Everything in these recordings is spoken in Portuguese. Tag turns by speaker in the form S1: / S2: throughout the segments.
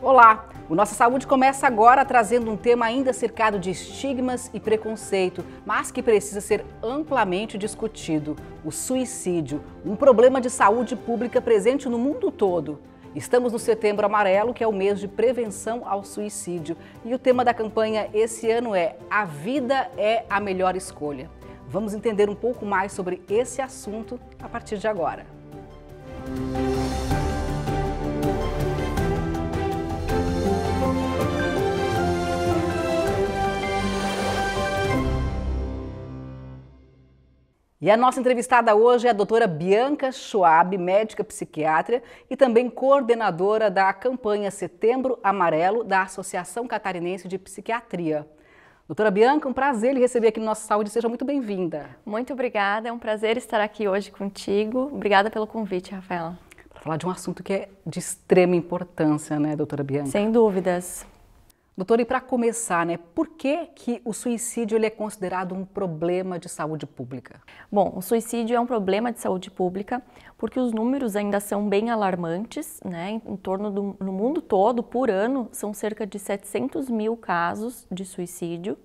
S1: Olá! O Nossa Saúde começa agora trazendo um tema ainda cercado de estigmas e preconceito, mas que precisa ser amplamente discutido: o suicídio, um problema de saúde pública presente no mundo todo. Estamos no Setembro Amarelo, que é o mês de prevenção ao suicídio, e o tema da campanha esse ano é A Vida é a Melhor Escolha. Vamos entender um pouco mais sobre esse assunto a partir de agora. Música E a nossa entrevistada hoje é a doutora Bianca Schwab, médica psiquiatra e também coordenadora da campanha Setembro Amarelo da Associação Catarinense de Psiquiatria. Doutora Bianca,
S2: um prazer lhe receber aqui no nosso Saúde, seja muito bem-vinda. Muito obrigada, é um prazer estar aqui hoje contigo. Obrigada pelo convite, Rafaela.
S1: Para falar de um assunto que é de extrema importância, né, doutora Bianca? Sem dúvidas. Doutor, e para começar, né, por que, que o
S2: suicídio ele é considerado um problema de saúde pública? Bom, o suicídio é um problema de saúde pública porque os números ainda são bem alarmantes, né? Em, torno do no mundo todo, por ano, são cerca de 700 mil casos de suicídio.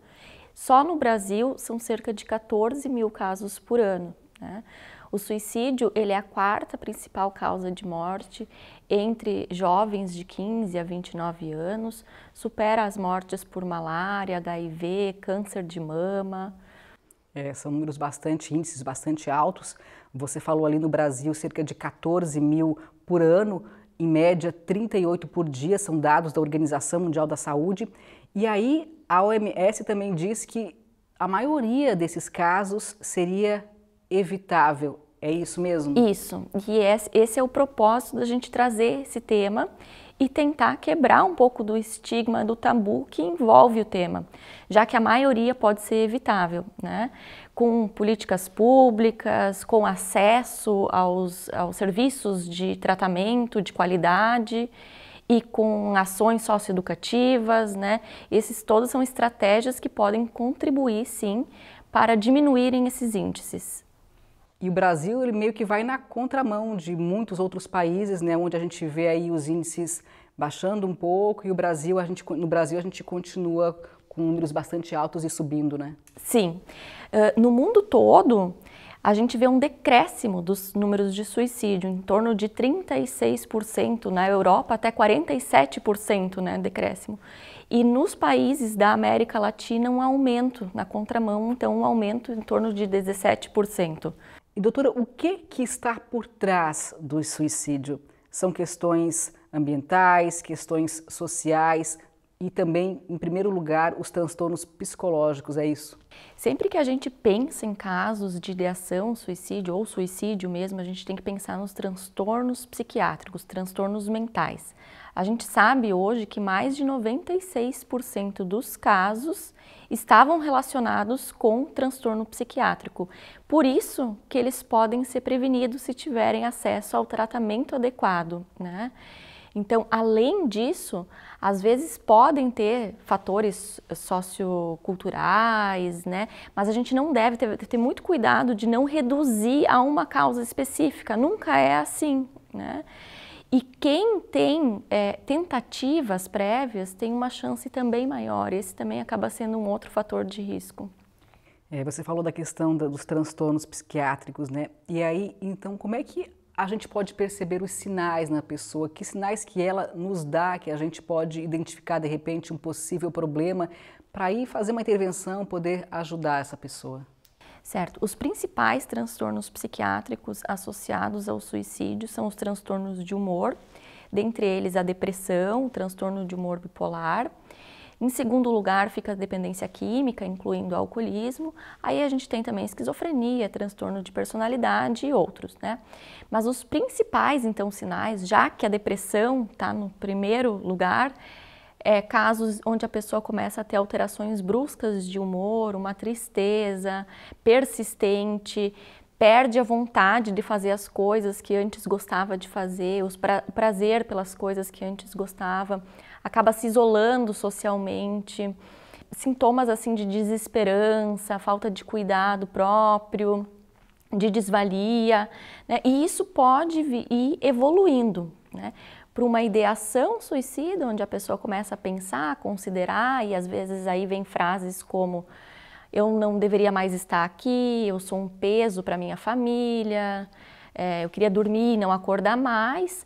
S2: Só no Brasil são cerca de 14 mil casos por ano. Né? O suicídio ele é a quarta principal causa de morte, entre jovens de 15 a 29 anos, supera as mortes por malária, HIV, câncer de mama.
S1: É, são números bastante, índices bastante altos. Você falou ali no Brasil cerca de 14 mil por ano, em média 38 por dia, são dados da Organização Mundial da Saúde. E aí a OMS também diz que a maioria desses casos seria evitável é isso
S2: mesmo? Isso. E esse é o propósito da gente trazer esse tema e tentar quebrar um pouco do estigma, do tabu que envolve o tema, já que a maioria pode ser evitável, né? Com políticas públicas, com acesso aos, aos serviços de tratamento de qualidade e com ações socioeducativas, né? Esses todos são estratégias que podem contribuir, sim, para diminuírem esses índices.
S1: E o Brasil ele meio que vai na contramão de muitos outros países, né, onde a gente vê aí os índices baixando um pouco e o Brasil a gente no Brasil a gente continua com números bastante altos e subindo, né?
S2: Sim, uh, no mundo todo a gente vê um decréscimo dos números de suicídio, em torno de 36% na Europa, até 47% né, decréscimo. E nos países da América Latina, um aumento, na contramão, então, um aumento em torno de 17%. E doutora, o que,
S1: que está por trás do suicídio? São questões ambientais, questões sociais, e também, em primeiro lugar, os transtornos psicológicos,
S2: é isso? Sempre que a gente pensa em casos de ideação, suicídio ou suicídio mesmo, a gente tem que pensar nos transtornos psiquiátricos, transtornos mentais. A gente sabe hoje que mais de 96% dos casos estavam relacionados com transtorno psiquiátrico. Por isso que eles podem ser prevenidos se tiverem acesso ao tratamento adequado, né? Então, além disso, às vezes podem ter fatores socioculturais, né? Mas a gente não deve ter, ter muito cuidado de não reduzir a uma causa específica. Nunca é assim, né? E quem tem é, tentativas prévias tem uma chance também maior. Esse também acaba sendo um outro fator de risco.
S1: É, você falou da questão da, dos transtornos psiquiátricos, né? E aí, então, como é que a gente pode perceber os sinais na pessoa, que sinais que ela nos dá, que a gente pode identificar de repente um possível problema para ir fazer uma intervenção,
S2: poder ajudar essa pessoa. Certo. Os principais transtornos psiquiátricos associados ao suicídio são os transtornos de humor, dentre eles a depressão, o transtorno de humor bipolar, em segundo lugar, fica a dependência química, incluindo alcoolismo. Aí a gente tem também esquizofrenia, transtorno de personalidade e outros, né? Mas os principais, então, sinais, já que a depressão está no primeiro lugar, é, casos onde a pessoa começa a ter alterações bruscas de humor, uma tristeza persistente, perde a vontade de fazer as coisas que antes gostava de fazer, o pra prazer pelas coisas que antes gostava, acaba se isolando socialmente. Sintomas assim de desesperança, falta de cuidado próprio, de desvalia, né? e isso pode ir evoluindo né? para uma ideação suicida, onde a pessoa começa a pensar, considerar, e às vezes aí vem frases como eu não deveria mais estar aqui, eu sou um peso para minha família, é, eu queria dormir e não acordar mais,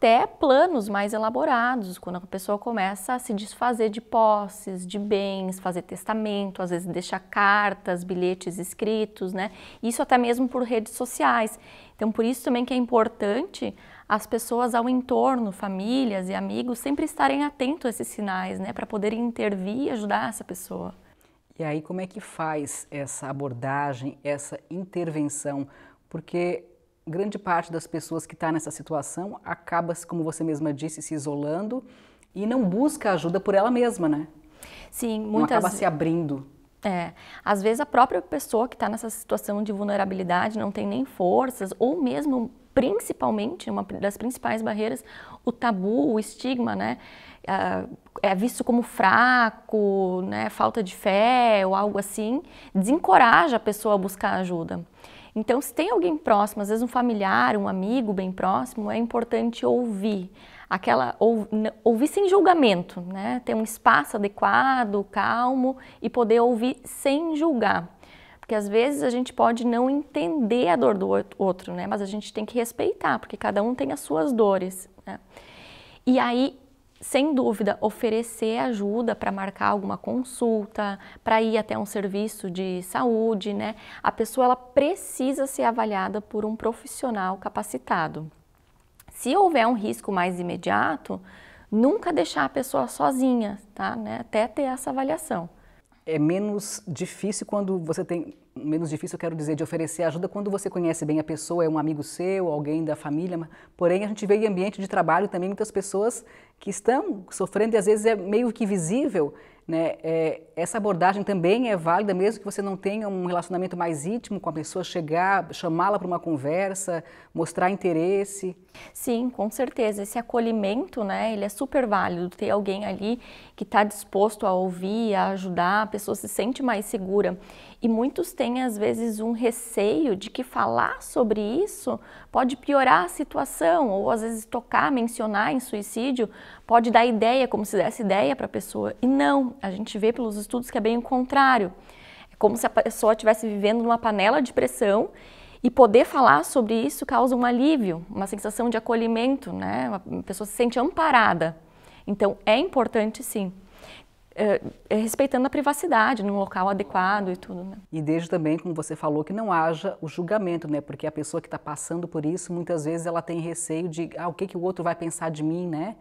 S2: até planos mais elaborados, quando a pessoa começa a se desfazer de posses, de bens, fazer testamento, às vezes deixa cartas, bilhetes escritos, né? Isso até mesmo por redes sociais. Então, por isso também que é importante as pessoas ao entorno, famílias e amigos, sempre estarem atentos a esses sinais, né? Para poderem intervir e ajudar essa pessoa.
S1: E aí, como é que faz essa abordagem, essa intervenção? Porque grande parte das pessoas que está nessa situação acaba, como você mesma disse, se isolando e não busca ajuda por ela mesma, né? Sim, muitas... Não acaba se abrindo.
S2: É, às vezes a própria pessoa que está nessa situação de vulnerabilidade não tem nem forças, ou mesmo, principalmente, uma das principais barreiras, o tabu, o estigma, né? Ah, é visto como fraco, né? falta de fé ou algo assim, desencoraja a pessoa a buscar ajuda. Então, se tem alguém próximo, às vezes um familiar, um amigo bem próximo, é importante ouvir. Aquela ou, ouvir sem julgamento, né? Ter um espaço adequado, calmo e poder ouvir sem julgar. Porque às vezes a gente pode não entender a dor do outro, né? Mas a gente tem que respeitar, porque cada um tem as suas dores. Né? E aí sem dúvida, oferecer ajuda para marcar alguma consulta, para ir até um serviço de saúde, né? A pessoa ela precisa ser avaliada por um profissional capacitado. Se houver um risco mais imediato, nunca deixar a pessoa sozinha, tá? Né? Até ter essa avaliação é menos
S1: difícil quando você tem menos difícil, eu quero dizer, de oferecer ajuda quando você conhece bem a pessoa, é um amigo seu, alguém da família. Porém, a gente vê em ambiente de trabalho também muitas pessoas que estão sofrendo e às vezes é meio que visível né? É, essa abordagem também é válida, mesmo que você não tenha um relacionamento mais íntimo com a pessoa, chegar, chamá-la para uma conversa,
S2: mostrar interesse. Sim, com certeza. Esse acolhimento, né, ele é super válido. Ter alguém ali que está disposto a ouvir, a ajudar, a pessoa se sente mais segura. E muitos têm, às vezes, um receio de que falar sobre isso pode piorar a situação, ou às vezes tocar, mencionar em suicídio, pode dar ideia, como se desse ideia para a pessoa. E não, a gente vê pelos estudos que é bem o contrário. É como se a pessoa estivesse vivendo numa panela de pressão e poder falar sobre isso causa um alívio, uma sensação de acolhimento, né? A pessoa se sente amparada. Então, é importante sim é, é, respeitando a privacidade num local adequado e tudo. Né?
S1: E desde também, como você falou, que não haja o julgamento, né? Porque a pessoa que está passando por isso, muitas vezes ela tem receio de ah, o que, que o outro vai pensar de mim, né?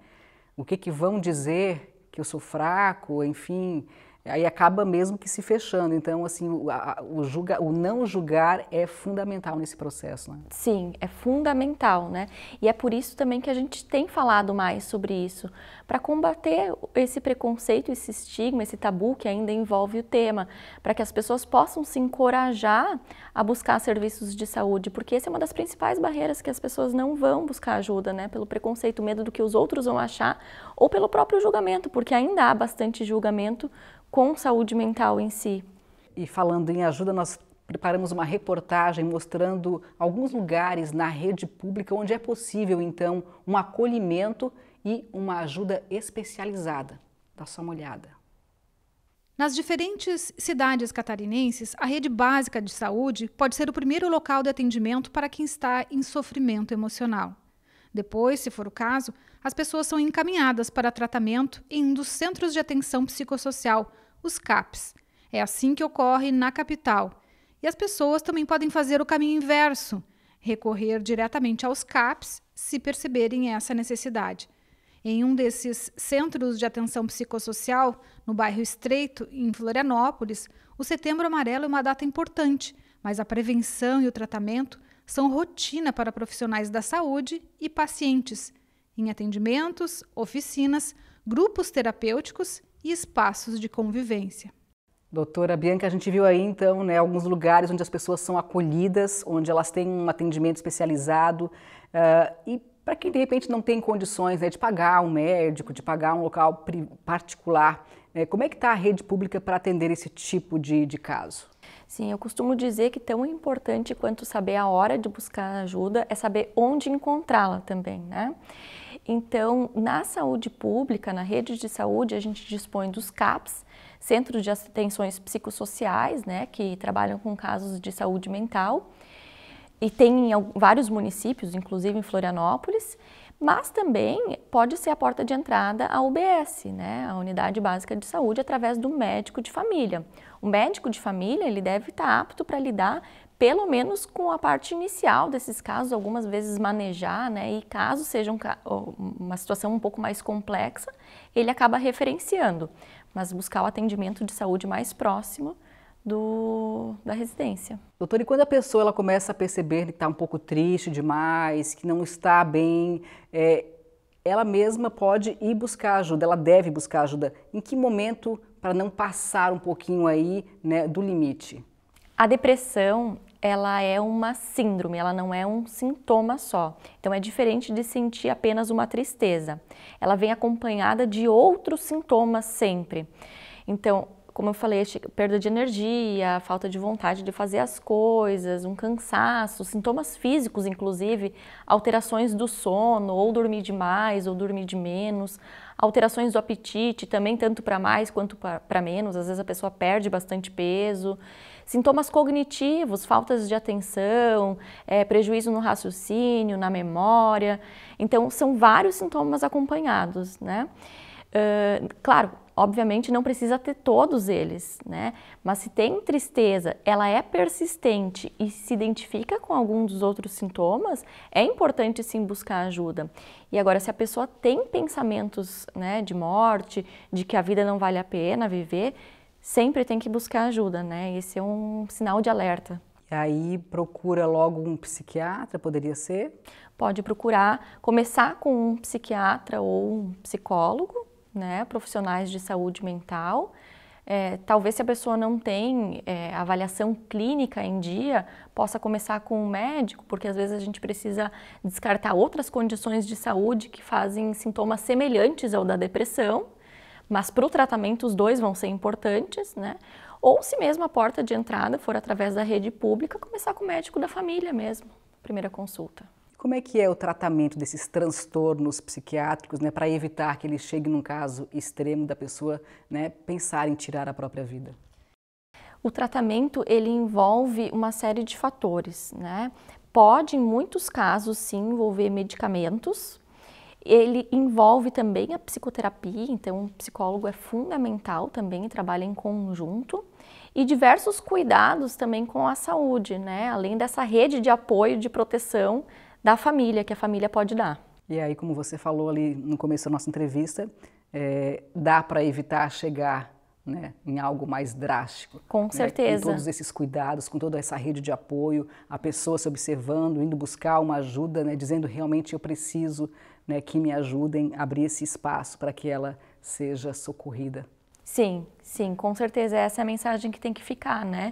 S1: O que, que vão dizer que eu sou fraco, enfim aí acaba mesmo que se fechando. Então, assim, o, a, o, julga, o não julgar é fundamental nesse processo, né?
S2: Sim, é fundamental, né? E é por isso também que a gente tem falado mais sobre isso, para combater esse preconceito, esse estigma, esse tabu que ainda envolve o tema, para que as pessoas possam se encorajar a buscar serviços de saúde, porque essa é uma das principais barreiras que as pessoas não vão buscar ajuda, né? Pelo preconceito, medo do que os outros vão achar, ou pelo próprio julgamento, porque ainda há bastante julgamento com saúde mental em si.
S1: E falando em ajuda, nós preparamos uma reportagem mostrando alguns lugares na rede pública onde é possível, então, um acolhimento e uma ajuda especializada. Dá só uma olhada. Nas diferentes cidades catarinenses, a rede básica de saúde pode ser o primeiro local de atendimento para quem está em sofrimento emocional. Depois, se for o caso, as pessoas são encaminhadas para tratamento em um dos Centros de Atenção Psicossocial, os CAPs. É assim que ocorre na capital. E as pessoas também podem fazer o caminho inverso, recorrer diretamente aos CAPs se perceberem essa necessidade. Em um desses centros de atenção psicossocial, no bairro Estreito, em Florianópolis, o Setembro Amarelo é uma data importante, mas a prevenção e o tratamento são rotina para profissionais da saúde e pacientes, em atendimentos, oficinas, grupos terapêuticos e espaços de convivência. Doutora Bianca, a gente viu aí então né, alguns lugares onde as pessoas são acolhidas, onde elas têm um atendimento especializado. Uh, e para quem de repente não tem condições né, de pagar um médico, de pagar um local particular, né, como é que está a rede pública para atender esse tipo
S2: de, de caso? Sim, eu costumo dizer que tão importante quanto saber a hora de buscar ajuda é saber onde encontrá-la também, né? Então, na saúde pública, na rede de saúde, a gente dispõe dos CAPs, Centros de Atenções Psicossociais, né, que trabalham com casos de saúde mental, e tem em vários municípios, inclusive em Florianópolis, mas também pode ser a porta de entrada à UBS, né, a Unidade Básica de Saúde, através do médico de família. O médico de família ele deve estar tá apto para lidar pelo menos com a parte inicial desses casos, algumas vezes manejar, né? E caso seja um, uma situação um pouco mais complexa, ele acaba referenciando, mas buscar o atendimento de saúde mais próximo do, da residência.
S1: Doutor, e quando a pessoa ela começa a perceber que está um pouco triste demais, que não está bem, é, ela mesma pode ir buscar ajuda, ela deve buscar ajuda. Em que momento para não passar um pouquinho aí né, do limite?
S2: A depressão, ela é uma síndrome, ela não é um sintoma só. Então é diferente de sentir apenas uma tristeza. Ela vem acompanhada de outros sintomas sempre. Então, como eu falei, perda de energia, falta de vontade de fazer as coisas, um cansaço, sintomas físicos, inclusive, alterações do sono, ou dormir demais, ou dormir de menos, alterações do apetite, também tanto para mais quanto para menos, às vezes a pessoa perde bastante peso, sintomas cognitivos, faltas de atenção, é, prejuízo no raciocínio, na memória. Então, são vários sintomas acompanhados, né? Uh, claro, Obviamente não precisa ter todos eles, né? Mas se tem tristeza, ela é persistente e se identifica com algum dos outros sintomas, é importante sim buscar ajuda. E agora, se a pessoa tem pensamentos né, de morte, de que a vida não vale a pena viver, sempre tem que buscar ajuda, né? Esse é um sinal de alerta. E aí procura logo um psiquiatra, poderia ser? Pode procurar, começar com um psiquiatra ou um psicólogo, né, profissionais de saúde mental. É, talvez se a pessoa não tem é, avaliação clínica em dia, possa começar com um médico, porque às vezes a gente precisa descartar outras condições de saúde que fazem sintomas semelhantes ao da depressão, mas para o tratamento os dois vão ser importantes, né? Ou se mesmo a porta de entrada for através da rede pública, começar com o médico da família mesmo, primeira consulta.
S1: Como é que é o tratamento desses transtornos psiquiátricos né, para evitar que ele chegue num caso extremo da pessoa né, pensar em tirar a própria vida?
S2: O tratamento ele envolve uma série de fatores, né? Pode, em muitos casos, sim, envolver medicamentos. Ele envolve também a psicoterapia, então o psicólogo é fundamental também, trabalha em conjunto e diversos cuidados também com a saúde, né? Além dessa rede de apoio, de proteção da família, que a família pode dar.
S1: E aí, como você falou ali no começo da nossa entrevista, é, dá para evitar chegar né, em algo mais drástico. Com né? certeza. com todos esses cuidados, com toda essa rede de apoio, a pessoa se observando, indo buscar uma ajuda, né, dizendo realmente eu preciso né, que me ajudem a abrir esse espaço para que ela seja socorrida.
S2: Sim, sim, com certeza essa é a mensagem que tem que ficar, né?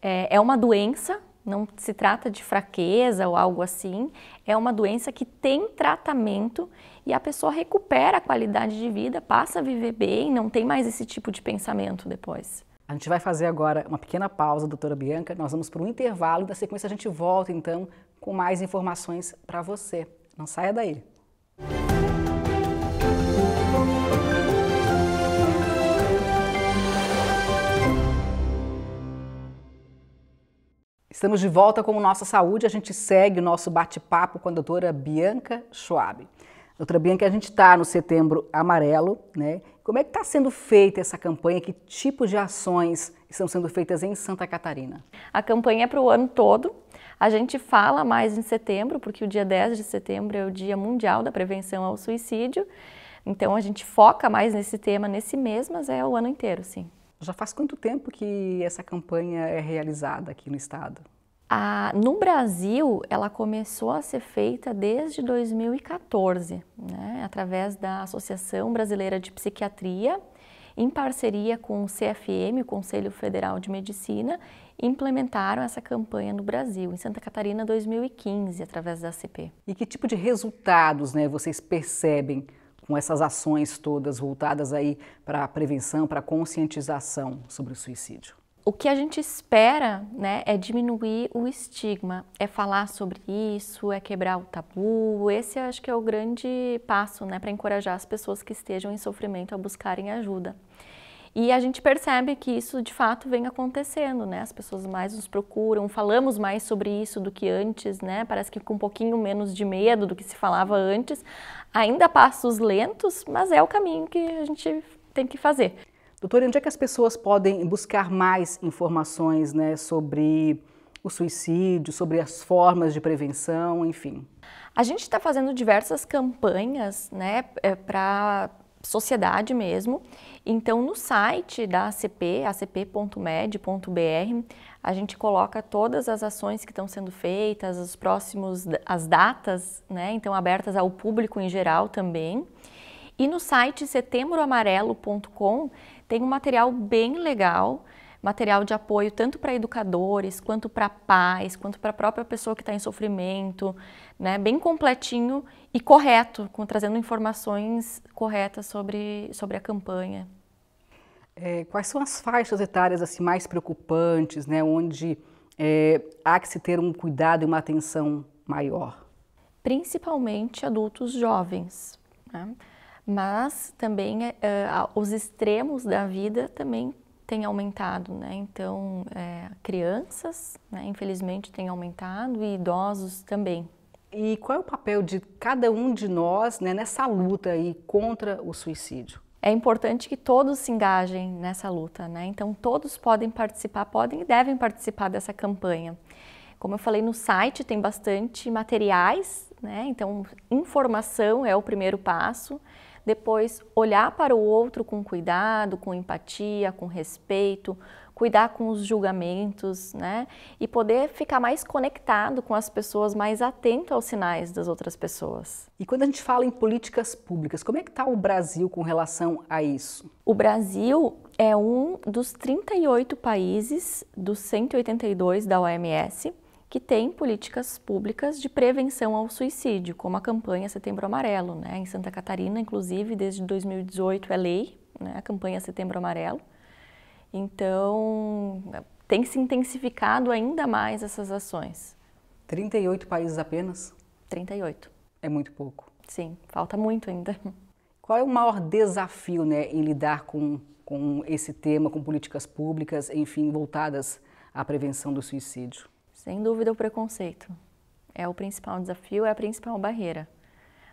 S2: É, é uma doença não se trata de fraqueza ou algo assim, é uma doença que tem tratamento e a pessoa recupera a qualidade de vida, passa a viver bem, não tem mais esse tipo de pensamento depois.
S1: A gente vai fazer agora uma pequena pausa, doutora Bianca, nós vamos para um intervalo, na sequência a gente volta então com mais informações para você. Não saia daí. Música Estamos de volta com o Nossa Saúde. A gente segue o nosso bate-papo com a doutora Bianca Schwab. Doutora Bianca, a gente está no setembro amarelo, né? Como é que está sendo feita essa campanha? Que tipo de ações estão sendo
S2: feitas em Santa Catarina? A campanha é para o ano todo. A gente fala mais em setembro, porque o dia 10 de setembro é o Dia Mundial da Prevenção ao Suicídio. Então a gente foca mais nesse tema nesse mês, mas é o ano inteiro, sim. Já faz quanto tempo que
S1: essa campanha é realizada aqui no estado?
S2: A, no Brasil, ela começou a ser feita desde 2014, né, através da Associação Brasileira de Psiquiatria, em parceria com o CFM, o Conselho Federal de Medicina, implementaram essa campanha no Brasil, em Santa Catarina 2015, através da CP.
S1: E que tipo de resultados né, vocês percebem com essas ações todas voltadas aí para a prevenção, para a conscientização sobre o suicídio?
S2: o que a gente espera né, é diminuir o estigma, é falar sobre isso, é quebrar o tabu. Esse acho que é o grande passo né, para encorajar as pessoas que estejam em sofrimento a buscarem ajuda. E a gente percebe que isso de fato vem acontecendo, né? As pessoas mais nos procuram, falamos mais sobre isso do que antes, né? Parece que com um pouquinho menos de medo do que se falava antes. Ainda passos lentos, mas é o caminho que a gente tem que fazer. Doutora, onde é que as pessoas podem buscar mais
S1: informações né, sobre o suicídio, sobre as formas de prevenção,
S2: enfim? A gente está fazendo diversas campanhas né, é, para sociedade mesmo. Então, no site da ACP, acp.med.br, a gente coloca todas as ações que estão sendo feitas, os próximos, as datas, né, então abertas ao público em geral também. E no site setembroamarelo.com tem um material bem legal, material de apoio tanto para educadores, quanto para pais, quanto para a própria pessoa que está em sofrimento, né? bem completinho e correto, com, trazendo informações corretas sobre, sobre a campanha.
S1: É, quais são as faixas etárias assim mais preocupantes, né, onde é, há que se ter um cuidado e uma atenção maior?
S2: Principalmente adultos jovens. Né? mas também uh, os extremos da vida também têm aumentado, né? Então, é, crianças, né, infelizmente, têm aumentado e idosos também.
S1: E qual é o papel de cada um de nós né, nessa luta aí contra o suicídio?
S2: É importante que todos se engajem nessa luta, né? Então, todos podem participar, podem e devem participar dessa campanha. Como eu falei, no site tem bastante materiais, né? Então, informação é o primeiro passo depois olhar para o outro com cuidado, com empatia, com respeito, cuidar com os julgamentos, né? E poder ficar mais conectado com as pessoas, mais atento aos sinais das outras pessoas.
S1: E quando a gente fala em políticas públicas, como é que está o Brasil
S2: com relação a isso? O Brasil é um dos 38 países dos 182 da OMS que tem políticas públicas de prevenção ao suicídio, como a campanha Setembro Amarelo. Né? Em Santa Catarina, inclusive, desde 2018 é lei né? a campanha Setembro Amarelo. Então, tem se intensificado ainda mais essas ações. 38 países apenas? 38. É muito pouco. Sim, falta muito ainda. Qual é o maior
S1: desafio né, em lidar com, com esse tema, com políticas públicas, enfim, voltadas à prevenção do suicídio?
S2: Sem dúvida, o preconceito é o principal desafio, é a principal barreira.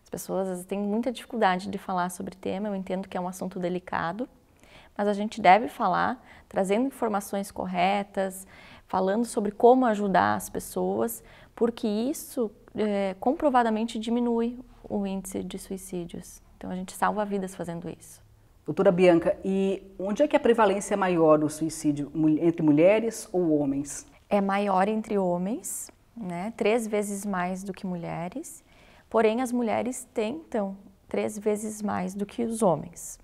S2: As pessoas vezes, têm muita dificuldade de falar sobre o tema, eu entendo que é um assunto delicado, mas a gente deve falar, trazendo informações corretas, falando sobre como ajudar as pessoas, porque isso é, comprovadamente diminui o índice de suicídios. Então a gente salva vidas fazendo isso.
S1: Doutora Bianca, e onde é que a prevalência é maior do suicídio entre
S2: mulheres ou homens? é maior entre homens, né? três vezes mais do que mulheres, porém as mulheres tentam três vezes mais do que os homens.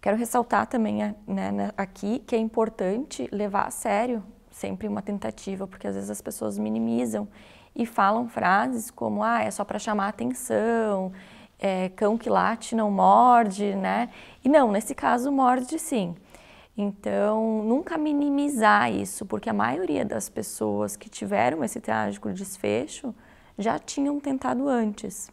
S2: Quero ressaltar também né, aqui que é importante levar a sério sempre uma tentativa, porque às vezes as pessoas minimizam e falam frases como ah, é só para chamar atenção, é, cão que late não morde, né? E não, nesse caso morde sim. Então, nunca minimizar isso, porque a maioria das pessoas que tiveram esse trágico desfecho já tinham tentado antes.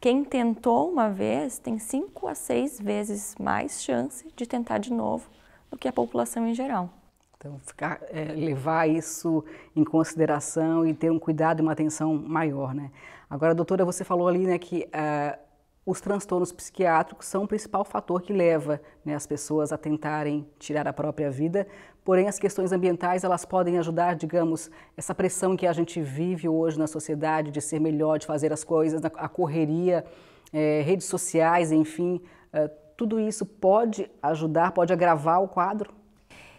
S2: Quem tentou uma vez tem cinco a seis vezes mais chance de tentar de novo do que a população em geral. Então, ficar,
S1: é, levar isso em consideração e ter um cuidado e uma atenção maior, né? Agora, doutora, você falou ali, né, que uh, os transtornos psiquiátricos são o principal fator que leva né, as pessoas a tentarem tirar a própria vida. Porém, as questões ambientais elas podem ajudar, digamos, essa pressão que a gente vive hoje na sociedade de ser melhor, de fazer as coisas, a correria, é, redes sociais, enfim, é,
S2: tudo isso pode ajudar, pode agravar o quadro?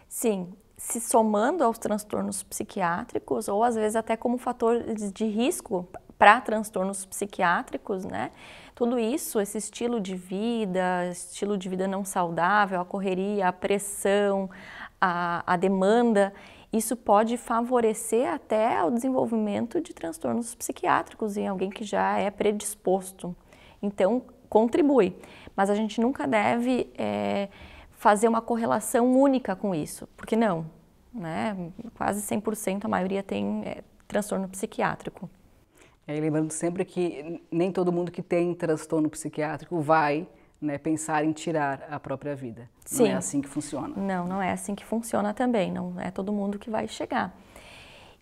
S2: Sim, se somando aos transtornos psiquiátricos ou às vezes até como fatores de risco para transtornos psiquiátricos, né? Tudo isso, esse estilo de vida, estilo de vida não saudável, a correria, a pressão, a, a demanda, isso pode favorecer até o desenvolvimento de transtornos psiquiátricos em alguém que já é predisposto. Então, contribui. Mas a gente nunca deve é, fazer uma correlação única com isso, porque não, né? Quase 100% a maioria tem é, transtorno psiquiátrico.
S1: É, lembrando sempre que nem todo mundo que tem transtorno psiquiátrico vai né, pensar em tirar a própria vida. Sim. Não é assim
S2: que funciona. Não, não é assim que funciona também. Não é todo mundo que vai chegar.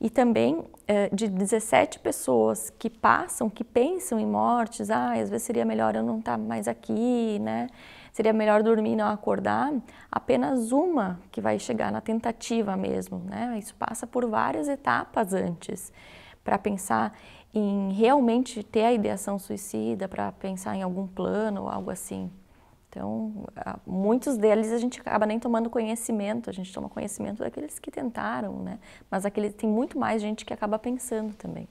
S2: E também eh, de 17 pessoas que passam, que pensam em mortes, ah, às vezes seria melhor eu não estar tá mais aqui, né? Seria melhor dormir e não acordar. Apenas uma que vai chegar na tentativa mesmo, né? Isso passa por várias etapas antes para pensar em realmente ter a ideação suicida para pensar em algum plano, ou algo assim. Então, muitos deles a gente acaba nem tomando conhecimento, a gente toma conhecimento daqueles que tentaram, né? Mas aqueles tem muito mais gente que acaba pensando também.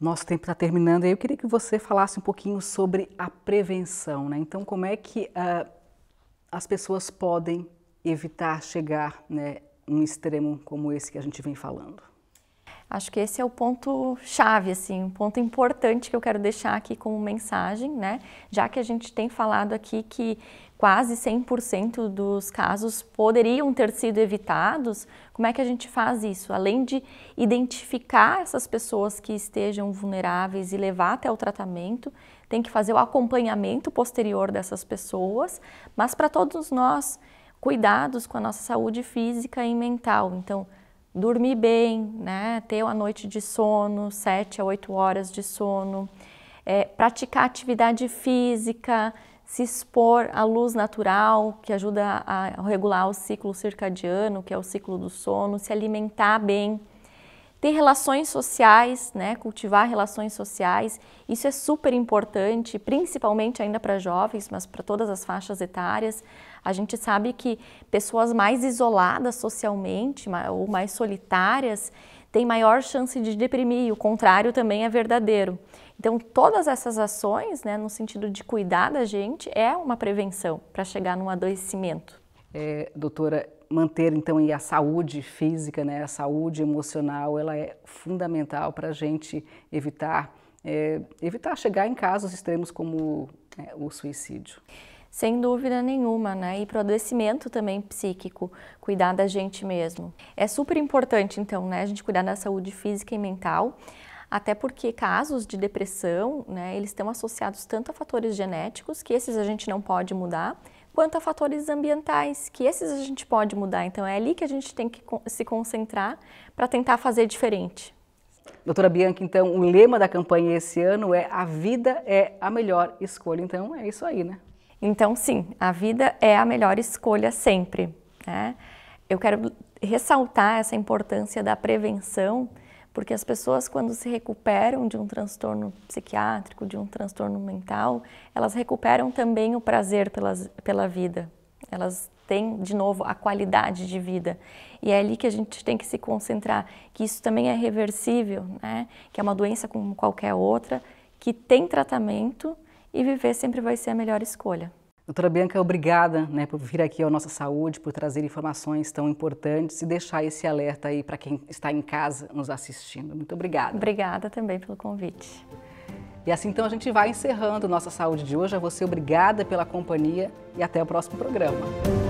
S1: Nosso tempo está terminando, eu queria que você falasse um pouquinho sobre a prevenção, né? Então, como é que uh, as pessoas podem evitar chegar, né, um extremo como esse que a gente vem falando?
S2: Acho que esse é o ponto chave, assim, um ponto importante que eu quero deixar aqui como mensagem, né? Já que a gente tem falado aqui que quase 100% dos casos poderiam ter sido evitados, como é que a gente faz isso? Além de identificar essas pessoas que estejam vulneráveis e levar até o tratamento, tem que fazer o acompanhamento posterior dessas pessoas, mas para todos nós, cuidados com a nossa saúde física e mental. Então, dormir bem, né? ter uma noite de sono, 7 a 8 horas de sono, é, praticar atividade física, se expor à luz natural, que ajuda a regular o ciclo circadiano, que é o ciclo do sono, se alimentar bem, ter relações sociais, né, cultivar relações sociais, isso é super importante, principalmente ainda para jovens, mas para todas as faixas etárias. A gente sabe que pessoas mais isoladas socialmente ou mais solitárias têm maior chance de deprimir, e o contrário também é verdadeiro. Então, todas essas ações, né, no sentido de cuidar da gente, é uma prevenção para chegar num adoecimento. É,
S1: doutora, manter então a saúde física, né, a saúde emocional, ela é fundamental para a gente evitar é, evitar chegar em casos extremos como é, o suicídio.
S2: Sem dúvida nenhuma, né? E para o adoecimento também psíquico, cuidar da gente mesmo. É super importante, então, né? A gente cuidar da saúde física e mental, até porque casos de depressão, né? Eles estão associados tanto a fatores genéticos, que esses a gente não pode mudar, quanto a fatores ambientais, que esses a gente pode mudar. Então, é ali que a gente tem que se concentrar para tentar fazer diferente.
S1: Doutora Bianca, então, o lema da campanha esse ano é A Vida é a Melhor Escolha. Então, é isso aí, né?
S2: Então, sim, a vida é a melhor escolha sempre. Né? Eu quero ressaltar essa importância da prevenção porque as pessoas, quando se recuperam de um transtorno psiquiátrico, de um transtorno mental, elas recuperam também o prazer pela pela vida. Elas têm, de novo, a qualidade de vida. E é ali que a gente tem que se concentrar, que isso também é reversível, né? que é uma doença como qualquer outra, que tem tratamento e viver sempre vai ser a melhor escolha.
S1: Doutora Bianca, obrigada né, por vir aqui ao Nossa Saúde, por trazer informações tão importantes e deixar esse alerta aí para quem está em casa nos assistindo. Muito obrigada.
S2: Obrigada também pelo
S1: convite. E assim então a gente vai encerrando Nossa Saúde de hoje. A você, obrigada pela companhia e até o próximo programa.